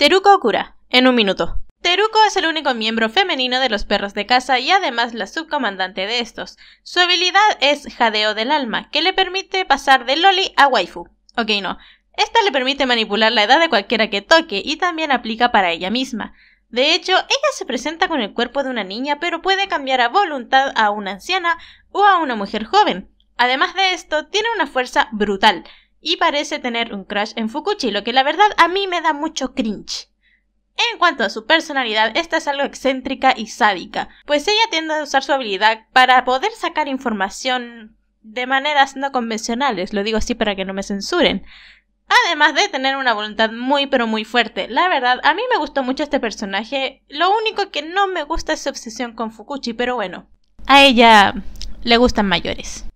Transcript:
Teruko Okura, en un minuto. Teruko es el único miembro femenino de los perros de casa y además la subcomandante de estos. Su habilidad es Jadeo del Alma, que le permite pasar de Loli a Waifu. Ok, no. Esta le permite manipular la edad de cualquiera que toque y también aplica para ella misma. De hecho, ella se presenta con el cuerpo de una niña, pero puede cambiar a voluntad a una anciana o a una mujer joven. Además de esto, tiene una fuerza brutal, y parece tener un crush en Fukuchi, lo que la verdad a mí me da mucho cringe. En cuanto a su personalidad, esta es algo excéntrica y sádica, pues ella tiende a usar su habilidad para poder sacar información de maneras no convencionales, lo digo así para que no me censuren. Además de tener una voluntad muy pero muy fuerte. La verdad, a mí me gustó mucho este personaje. Lo único que no me gusta es su obsesión con Fukuchi, pero bueno, a ella le gustan mayores.